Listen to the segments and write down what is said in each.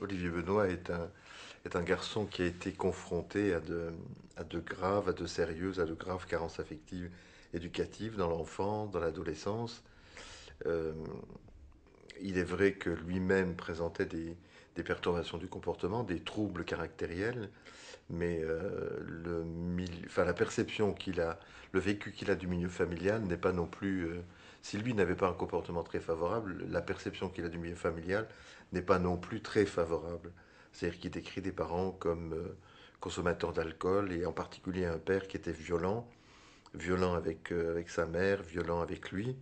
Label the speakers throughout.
Speaker 1: Olivier Benoît est un, garçon qui a été
Speaker 2: confronté à de, graves, à de sérieuses, à de graves carences affectives, éducatives dans l'enfance, dans l'adolescence. Euh, il est vrai que lui-même présentait des, perturbations du comportement, des troubles caractériels, mais euh, la perception qu'il a, le vécu qu'il a du milieu familial n'est pas non plus... Euh, si lui n'avait pas un comportement très favorable, la perception qu'il a du milieu familial n'est pas non plus très favorable. C'est-à-dire qu'il décrit des parents comme euh, consommateurs d'alcool et en particulier un père qui était violent, violent avec, euh, avec sa mère, violent avec lui.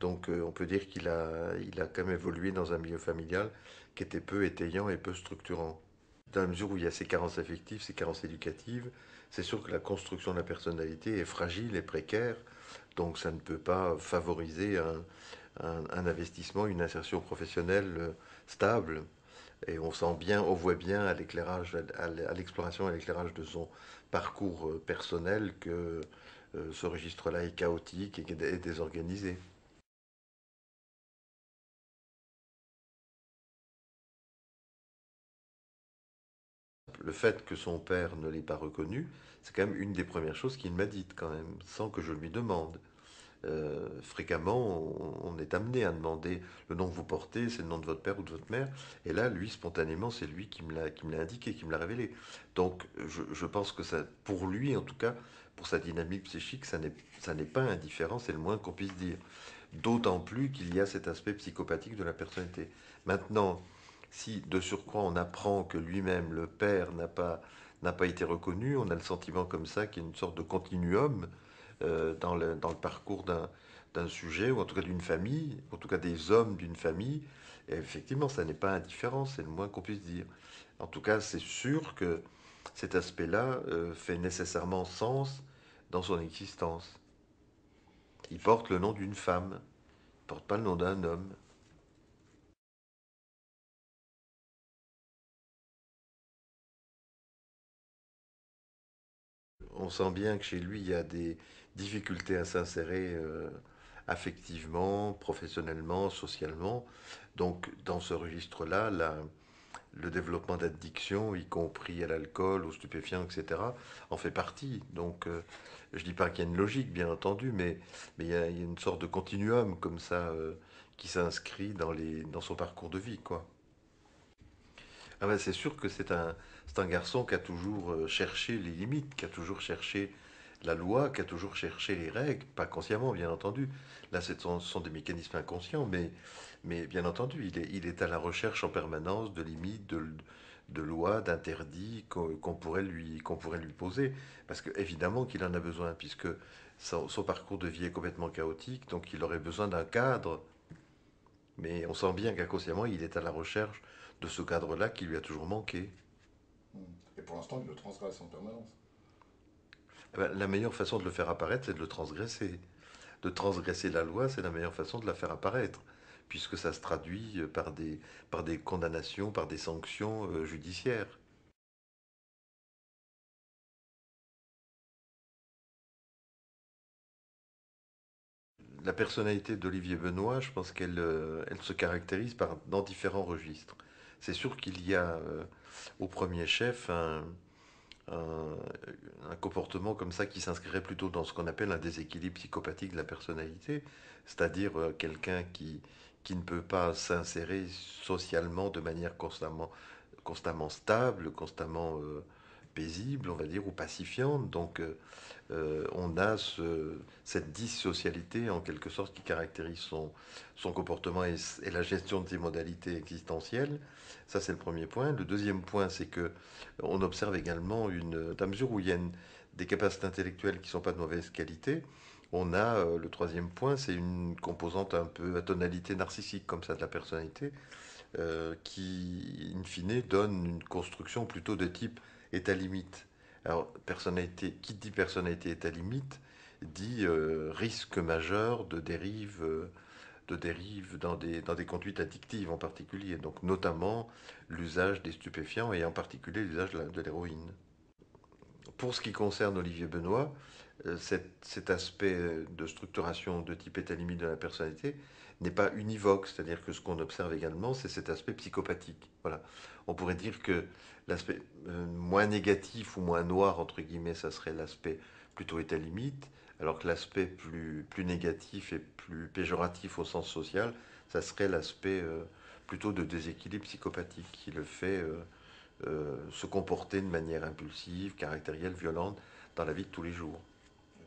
Speaker 2: Donc euh, on peut dire qu'il a, il a quand même évolué dans un milieu familial qui était peu étayant et peu structurant. Dans la mesure où il y a ces carences affectives, ces carences éducatives, c'est sûr que la construction de la personnalité est fragile et précaire, donc ça ne peut pas favoriser un, un, investissement, une insertion professionnelle euh, stable. Et on sent bien, on voit bien à l'éclairage, à l'exploration, à l'éclairage de son parcours euh, personnel que euh, ce registre-là est
Speaker 1: chaotique et désorganisé. le fait que son père ne l'ait pas reconnu, c'est quand même une des premières choses qu'il m'a dites, quand même, sans que je lui
Speaker 2: demande. Euh, fréquemment, on, est amené à demander le nom que vous portez, c'est le nom de votre père ou de votre mère. Et là, lui, spontanément, c'est lui qui me l'a indiqué, qui me l'a révélé. Donc, je, pense que ça, pour lui, en tout cas, pour sa dynamique psychique, ça n'est pas indifférent, c'est le moins qu'on puisse dire. D'autant plus qu'il y a cet aspect psychopathique de la personnalité. Maintenant, si de surcroît on apprend que lui-même, le père, n'a pas, pas été reconnu, on a le sentiment comme ça qu'il y a une sorte de continuum euh, dans le, dans, le, parcours d'un sujet, ou en tout cas d'une famille, en tout cas des hommes d'une famille. effectivement, ça n'est pas indifférent, c'est le moins qu'on puisse dire. En tout cas, c'est sûr que cet aspect-là euh, fait nécessairement sens dans son existence.
Speaker 1: Il porte le nom d'une femme, il ne porte pas le nom d'un homme. On sent bien que chez lui, il y a des, difficulté à
Speaker 2: s'insérer euh, affectivement, professionnellement, socialement. Donc dans ce registre-là, le développement d'addiction, y compris à l'alcool, aux stupéfiants, etc., en fait partie. Donc, euh, je ne dis pas qu'il y a une logique, bien entendu, mais il y, a une sorte de continuum comme ça euh, qui s'inscrit dans, dans son parcours de vie. quoi. Ah ben, c'est sûr que c'est un, c'est un garçon qui a toujours cherché les limites, qui a toujours cherché la loi qui a toujours cherché les règles, pas consciemment bien entendu. Là, ce sont des mécanismes inconscients, mais, mais bien entendu, il est, il est à la recherche en permanence de limites, de, lois, d'interdits qu'on pourrait, lui, pourrait lui poser. Parce que évidemment qu'il en a besoin, puisque son, parcours de vie est complètement chaotique, donc il aurait besoin d'un cadre. Mais on sent bien qu'inconsciemment, il est à la recherche de ce cadre-là qui lui a toujours manqué. Et pour l'instant, il le transgresse en permanence. Eh ben, la meilleure façon de le faire apparaître, c'est de le transgresser. De transgresser la loi, c'est la meilleure façon de la faire apparaître, puisque ça se traduit euh,
Speaker 1: par des, par des condamnations, par des sanctions euh, judiciaires. la personnalité d'Olivier Benoît, je pense qu'elle euh, se caractérise par,
Speaker 2: dans différents registres. C'est sûr qu'il y a au premier chef un, un, comportement comme ça qui s'inscrirait plutôt dans ce qu'on appelle un déséquilibre psychopathique de la personnalité, c'est-à-dire euh, quelqu'un qui, qui ne peut pas s'insérer socialement de manière constamment, constamment stable, constamment... Euh, paisible, on va dire, ou pacifiante. Donc, euh, euh, on a ce, cette dissocialité, en quelque sorte, qui caractérise son, comportement et, la gestion de ses modalités existentielles. Ça, c'est le premier point. Le deuxième point, c'est que euh, on observe également une, à mesure où il y a des capacités intellectuelles qui ne sont pas de mauvaise qualité, on a le troisième point, c'est une composante un peu à tonalité narcissique comme ça de la personnalité, qui, in fine, donne une construction plutôt de type est à limite. Alors, personnalité, qui dit personnalité est à limite dit euh, risque majeur de dérive, euh, de dérive dans des, dans des conduites addictives en particulier, donc notamment l'usage des stupéfiants et en particulier l'usage de l'héroïne pour ce qui concerne Olivier Benoît, euh, cet, aspect de structuration de type état limite de la personnalité n'est pas univoque, c'est-à-dire que ce qu'on observe également, c'est cet aspect psychopathique. Voilà. On pourrait dire que l'aspect euh, moins négatif ou moins noir, entre guillemets, ça serait l'aspect plutôt état limite, alors que l'aspect plus, plus négatif et plus péjoratif au sens social, ça serait l'aspect euh, plutôt de déséquilibre psychopathique qui le fait euh, se comporter de manière impulsive, caractérielle, violente dans la vie de tous les jours.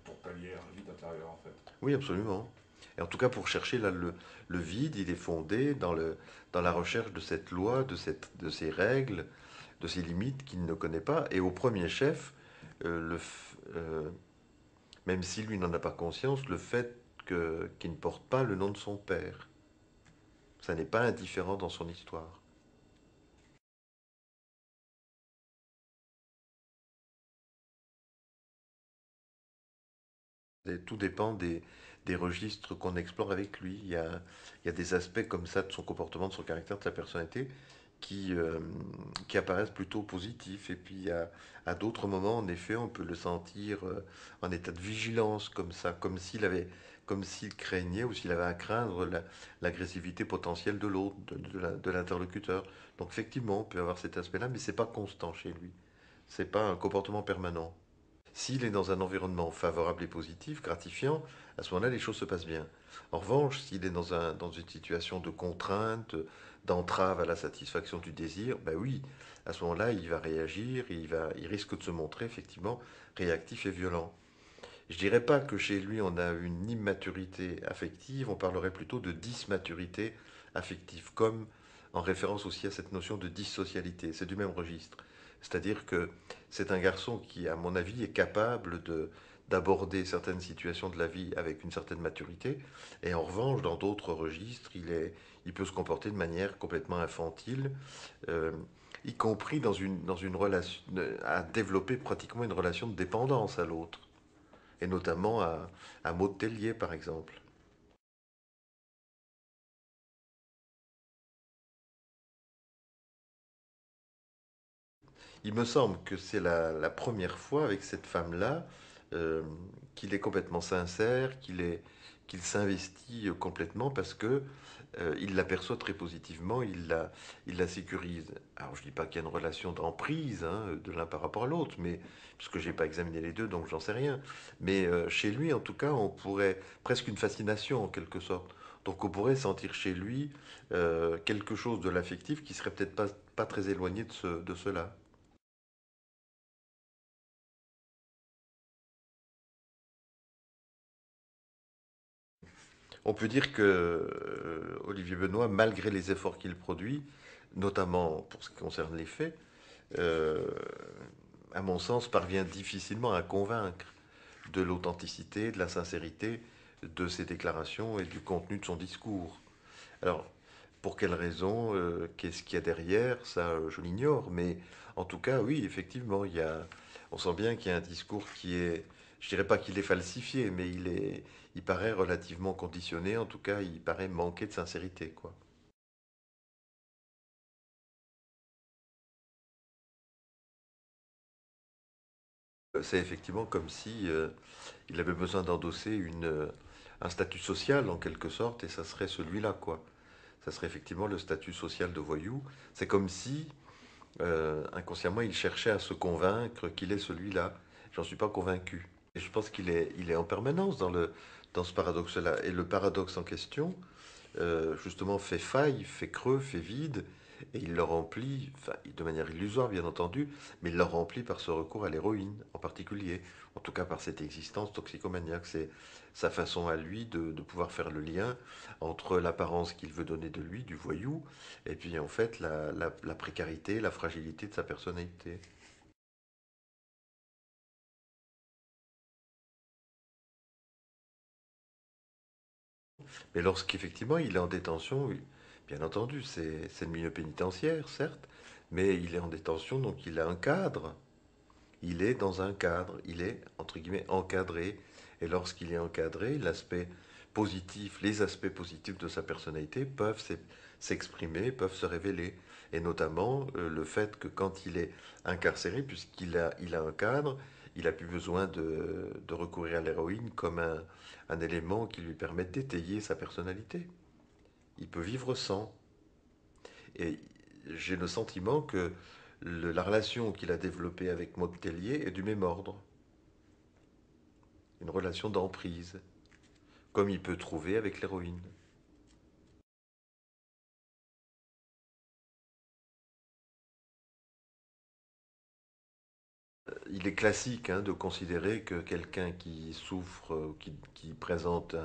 Speaker 2: Pour pallier un vide intérieur, en fait. Oui, absolument. Et en tout cas, pour chercher le, vide, il est fondé dans, la recherche de cette loi, de, ces règles, de ces limites qu'il ne connaît pas. Et au premier chef, euh, euh, même si lui n'en a pas conscience, le fait qu'il ne porte pas le nom de son père. Ça n'est pas indifférent
Speaker 1: dans son histoire. Tout dépend
Speaker 2: des, registres qu'on explore avec lui. Il y, a, des aspects comme ça de son comportement, de son caractère, de sa personnalité qui, euh, apparaissent plutôt positifs. Et puis à, d'autres moments, en effet, on peut le sentir euh, en état de vigilance comme ça, comme s'il avait comme s'il craignait ou s'il avait à craindre l'agressivité potentielle de l'autre, de, l'interlocuteur. Donc effectivement, on peut avoir cet aspect-là, mais ce c'est pas constant chez lui. n'est pas un comportement permanent. S'il est dans un environnement favorable et positif, gratifiant, à ce moment-là, les choses se passent bien. En revanche, s'il est dans, une situation de contrainte, d'entrave à la satisfaction du désir, ben oui, à ce moment-là, il va réagir, il, risque de se montrer effectivement réactif et violent. Je dirais pas que chez lui on a une immaturité affective, on parlerait plutôt de dismaturité affective, comme en référence aussi à cette notion de dissocialité. C'est du même registre. C'est-à-dire que c'est un garçon qui, à mon avis, est capable de d'aborder certaines situations de la vie avec une certaine maturité, et en revanche, dans d'autres registres, il, est, il peut se comporter de manière complètement infantile, euh, y compris dans une, relation, à développer pratiquement une relation de dépendance à l'autre, et notamment à, à Maud
Speaker 1: Tellier, par exemple. Il me semble que c'est
Speaker 2: la, première fois avec cette femme-là euh, qu'il est complètement sincère, qu'il est qu'il s'investit euh, complètement parce que euh, il l'aperçoit très positivement, il la, il la sécurise. Alors je dis pas qu'il y a une relation d'emprise hein, de l'un par rapport à l'autre, mais puisque que j'ai pas examiné les deux, donc j'en sais rien. Mais euh, chez lui, en tout cas, on pourrait presque une fascination en quelque sorte. Donc on pourrait sentir chez lui quelque
Speaker 1: chose de l'affectif qui serait peut-être pas, très éloigné de cela. On peut dire que euh, Olivier Benoît, malgré les efforts
Speaker 2: qu'il produit, notamment pour ce qui concerne les faits, euh, à mon sens, parvient difficilement à convaincre de l'authenticité, de la sincérité de ses déclarations et du contenu de son discours. Alors, pour quelles raisons euh, Qu'est-ce qu'il y a derrière Ça, je l'ignore. Mais en tout cas, oui, effectivement, il y a, on sent bien qu'il y a un discours qui est je dirais pas qu'il est falsifié, mais il, est,
Speaker 1: paraît relativement conditionné, en tout cas, il paraît manquer de sincérité, quoi. Euh, c'est effectivement comme si euh, il avait besoin d'endosser euh,
Speaker 2: un statut social en quelque sorte, et ça serait celui-là, quoi. Ça serait effectivement le statut social de voyou. C'est comme si, inconsciemment, il cherchait à se convaincre qu'il est celui-là. J'en suis pas convaincu je pense qu'il est, en permanence dans, ce paradoxe-là. Et le paradoxe en question, euh, justement, fait faille, fait creux, fait vide, et il le remplit, de manière illusoire bien entendu, mais il le remplit par ce recours à l'héroïne en particulier, en tout cas par cette existence toxicomaniaque. C'est sa façon à lui de, pouvoir faire le lien entre l'apparence qu'il veut donner de lui, du voyou,
Speaker 1: et puis en fait la précarité, la fragilité de sa personnalité. Mais lorsqu'effectivement il est en détention, bien entendu,
Speaker 2: c'est le milieu pénitentiaire, certes, mais il est en détention, donc il a un cadre. Il est dans un cadre, il est, entre guillemets, encadré. Et lorsqu'il est encadré, l'aspect positif, les aspects positifs de sa personnalité peuvent s'exprimer, peuvent se révéler. Et notamment euh, le fait que quand il est incarcéré, puisqu'il il a un cadre, il a plus besoin de, recourir à l'héroïne comme un, élément qui lui permet d'étayer sa personnalité. Il peut vivre sans. Et j'ai le sentiment que la relation qu'il a développée avec Montpellier est du même ordre. Une relation d'emprise,
Speaker 1: comme il peut trouver avec l'héroïne. il est classique hein, de considérer que quelqu'un qui souffre, euh, qui, qui présente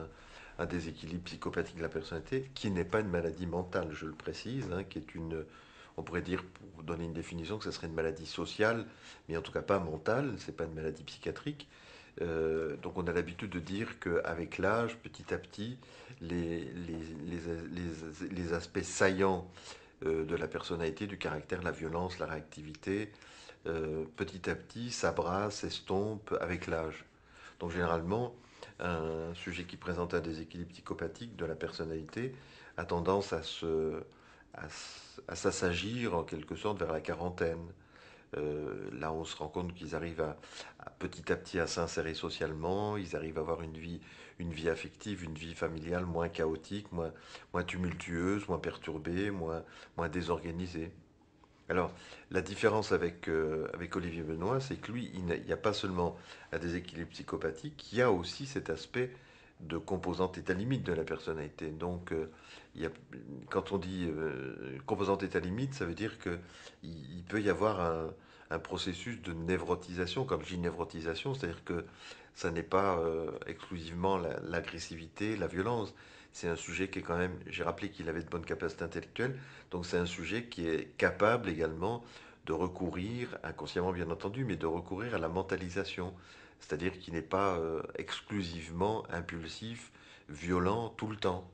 Speaker 2: un, déséquilibre psychopathique de la personnalité, qui n'est pas une maladie mentale, je le précise, hein, qui est une, on pourrait dire, pour donner une définition, que ce serait une maladie sociale, mais en tout cas pas mentale, ce n'est pas une maladie psychiatrique. Euh, donc on a l'habitude de dire qu'avec l'âge, petit à petit, les, aspects saillants euh, de la personnalité, du caractère, la violence, la réactivité, euh, petit à petit s'abrasse, estompe avec l'âge. Donc généralement, un sujet qui présente un déséquilibre psychopathique de la personnalité a tendance à se s'assagir en quelque sorte vers la quarantaine. Euh, là, on se rend compte qu'ils arrivent petit à petit à s'insérer socialement, ils arrivent à avoir une vie, affective, une vie familiale moins chaotique, moins, tumultueuse, moins perturbée, moins désorganisée. Alors, la différence euh, avec, Olivier Benoît, c'est que lui, il n'y a, pas seulement un déséquilibre psychopathique, il y a aussi cet aspect de composante état limite de la personnalité. Donc, euh, quand on dit euh, composante état limite, ça veut dire qu'il il peut y avoir un, processus de névrotisation, comme je névrotisation, c'est-à-dire que ça n'est pas exclusivement l'agressivité, la violence, c'est un sujet qui est quand même, j'ai rappelé qu'il avait de bonnes capacités intellectuelles, donc c'est un sujet qui est capable également de recourir, inconsciemment bien entendu, mais de recourir à la mentalisation, c'est-à-dire qui n'est pas euh, exclusivement impulsif,
Speaker 1: violent tout le temps.